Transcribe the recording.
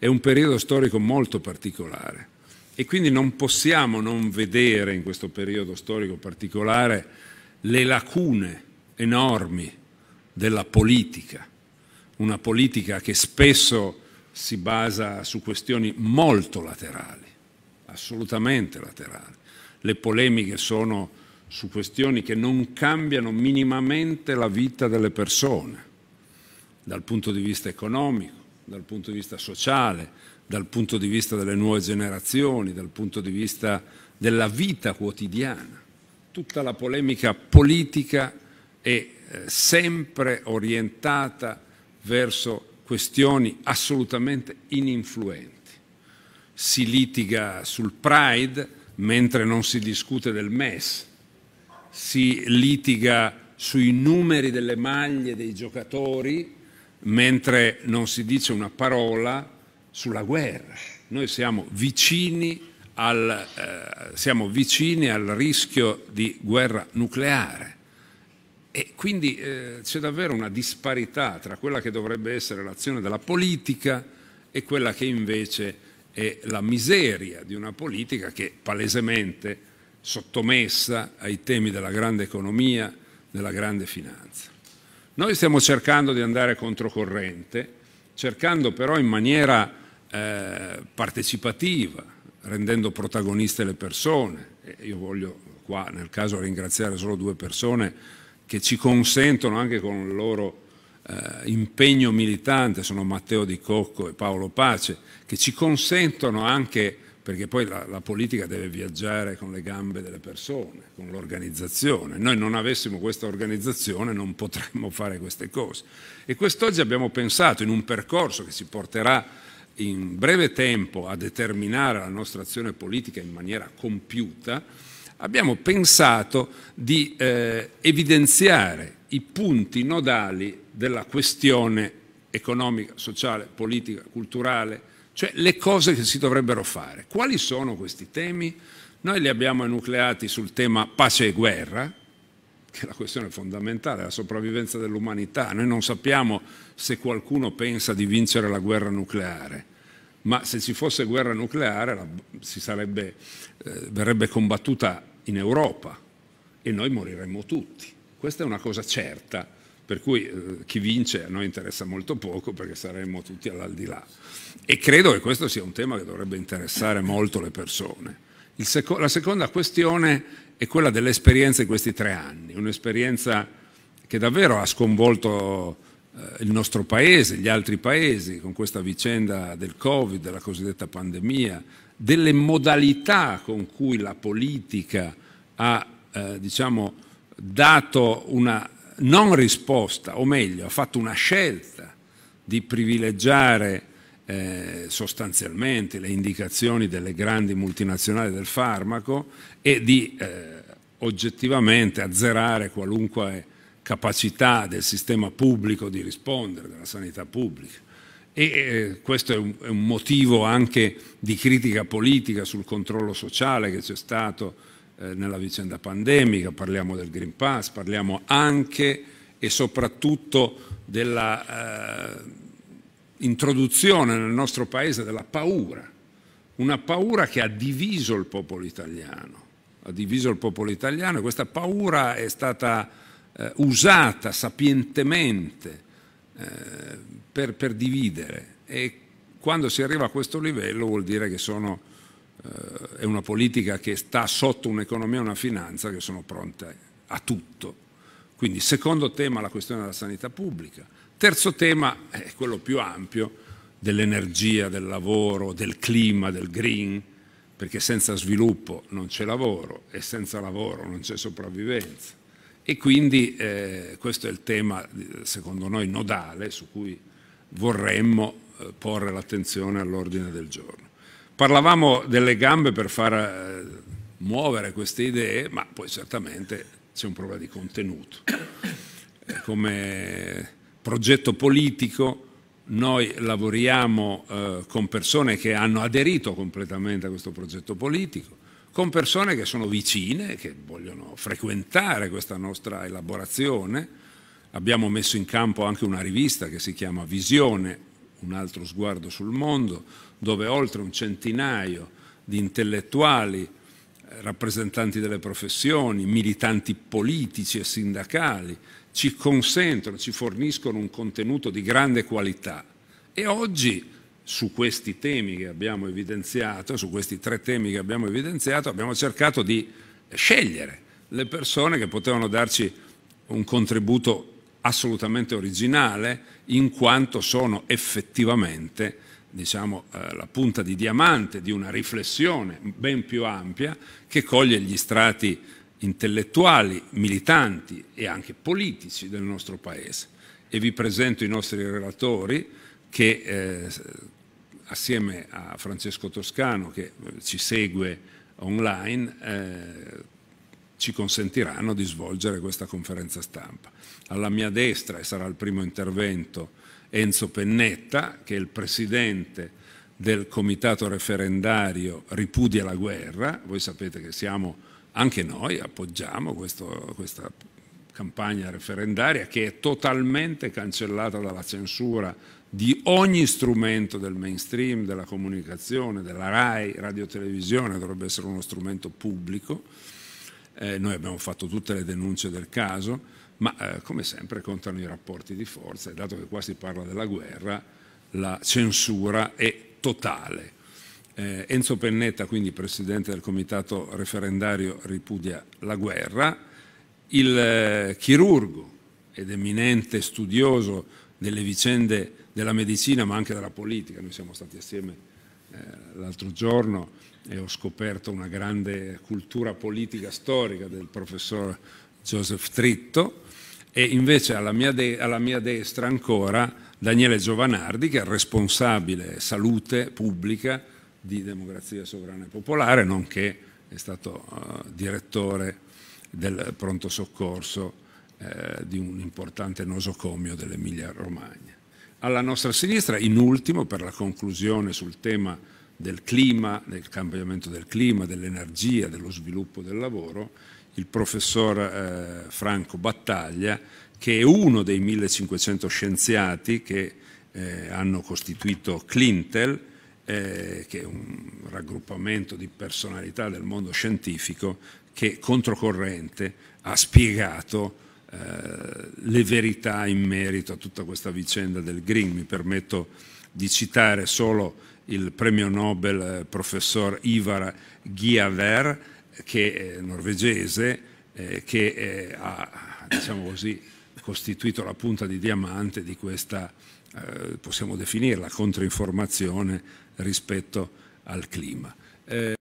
È un periodo storico molto particolare e quindi non possiamo non vedere in questo periodo storico particolare le lacune enormi della politica, una politica che spesso si basa su questioni molto laterali, assolutamente laterali. Le polemiche sono su questioni che non cambiano minimamente la vita delle persone, dal punto di vista economico, dal punto di vista sociale, dal punto di vista delle nuove generazioni, dal punto di vista della vita quotidiana. Tutta la polemica politica è eh, sempre orientata verso questioni assolutamente ininfluenti. Si litiga sul Pride mentre non si discute del MES, si litiga sui numeri delle maglie dei giocatori mentre non si dice una parola sulla guerra. Noi siamo vicini al, eh, siamo vicini al rischio di guerra nucleare. E quindi eh, c'è davvero una disparità tra quella che dovrebbe essere l'azione della politica e quella che invece è la miseria di una politica che palesemente sottomessa ai temi della grande economia, della grande finanza. Noi stiamo cercando di andare controcorrente, cercando però in maniera eh, partecipativa, rendendo protagoniste le persone. E io voglio qua nel caso ringraziare solo due persone che ci consentono anche con il loro eh, impegno militante, sono Matteo Di Cocco e Paolo Pace, che ci consentono anche perché poi la, la, politica deve viaggiare con le gambe delle persone, con l'organizzazione. Noi non avessimo questa organizzazione non potremmo fare queste cose. E quest'oggi abbiamo pensato in un percorso che ci porterà in breve tempo a determinare la nostra azione politica in maniera compiuta, abbiamo pensato di eh, evidenziare i punti nodali della questione economica, sociale, politica, culturale, cioè le cose che si dovrebbero fare. Quali sono questi temi? Noi li abbiamo enucleati sul tema pace e guerra, che è la questione fondamentale, la sopravvivenza dell'umanità. Noi non sappiamo se qualcuno pensa di vincere la guerra nucleare, ma se ci fosse guerra nucleare la, sarebbe, eh, verrebbe combattuta in Europa e noi moriremmo tutti. Questa è una cosa certa per cui eh, chi vince a noi interessa molto poco perché saremmo tutti all'aldilà. E credo che questo sia un tema che dovrebbe interessare molto le persone. Seco la seconda questione è quella dell'esperienza di questi tre anni, un'esperienza che davvero ha sconvolto eh, il nostro paese, gli altri paesi, con questa vicenda del Covid, della cosiddetta pandemia, delle modalità con cui la politica ha eh, diciamo, dato una non risposta, o meglio, ha fatto una scelta di privilegiare eh, sostanzialmente le indicazioni delle grandi multinazionali del farmaco e di eh, oggettivamente azzerare qualunque capacità del sistema pubblico di rispondere, della sanità pubblica. E eh, questo è un, è un motivo anche di critica politica sul controllo sociale che c'è stato eh, nella vicenda pandemica, parliamo del Green Pass, parliamo anche e soprattutto della eh, introduzione nel nostro paese della paura, una paura che ha diviso il popolo italiano, ha diviso il popolo italiano e questa paura è stata eh, usata sapientemente eh, per, per dividere e quando si arriva a questo livello vuol dire che sono eh, è una politica che sta sotto un'economia e una finanza che sono pronte a tutto. Quindi secondo tema la questione della sanità pubblica. Terzo tema è quello più ampio dell'energia, del lavoro, del clima, del green, perché senza sviluppo non c'è lavoro e senza lavoro non c'è sopravvivenza. E quindi eh, questo è il tema, secondo noi, nodale su cui vorremmo eh, porre l'attenzione all'ordine del giorno. Parlavamo delle gambe per far eh, muovere queste idee, ma poi certamente c'è un problema di contenuto. Eh, come progetto politico noi lavoriamo eh, con persone che hanno aderito completamente a questo progetto politico, con persone che sono vicine, che vogliono frequentare questa nostra elaborazione. Abbiamo messo in campo anche una rivista che si chiama Visione, un altro sguardo sul mondo, dove oltre un centinaio di intellettuali, eh, rappresentanti delle professioni, militanti politici e sindacali, ci consentono, ci forniscono un contenuto di grande qualità. E oggi su questi temi che abbiamo evidenziato, su questi tre temi che abbiamo evidenziato, abbiamo cercato di scegliere le persone che potevano darci un contributo assolutamente originale in quanto sono effettivamente diciamo, eh, la punta di diamante di una riflessione ben più ampia che coglie gli strati intellettuali, militanti e anche politici del nostro Paese. E vi presento i nostri relatori che eh, assieme a Francesco Toscano che ci segue online eh, ci consentiranno di svolgere questa conferenza stampa. Alla mia destra, e sarà il primo intervento, Enzo Pennetta, che è il presidente del comitato referendario Ripudia la guerra. Voi sapete che siamo, anche noi, appoggiamo questo, questa campagna referendaria che è totalmente cancellata dalla censura di ogni strumento del mainstream, della comunicazione, della RAI, radiotelevisione, dovrebbe essere uno strumento pubblico eh, noi abbiamo fatto tutte le denunce del caso, ma eh, come sempre contano i rapporti di forza e dato che qua si parla della guerra, la censura è totale. Eh, Enzo Pennetta, quindi presidente del comitato referendario, ripudia la guerra. Il eh, chirurgo ed eminente studioso delle vicende della medicina ma anche della politica, noi siamo stati assieme eh, l'altro giorno e eh, ho scoperto una grande cultura politica storica del professor Joseph Tritto e invece alla mia, de- alla mia destra ancora Daniele Giovanardi che è il responsabile salute pubblica di Democrazia Sovrana e Popolare, nonché è stato uh, direttore del pronto soccorso eh, di un importante nosocomio dell'Emilia Romagna alla nostra sinistra, in ultimo per la conclusione sul tema del clima, del cambiamento del clima, dell'energia, dello sviluppo del lavoro, il professor eh, Franco Battaglia, che è uno dei 1500 scienziati che eh, hanno costituito Clintel, eh, che è un raggruppamento di personalità del mondo scientifico che controcorrente ha spiegato le verità in merito a tutta questa vicenda del Green. Mi permetto di citare solo il premio Nobel eh, professor Ivar Giaver, che è norvegese, eh, che è, eh, ha diciamo così, costituito la punta di diamante di questa, eh, possiamo definirla, controinformazione rispetto al clima. Eh,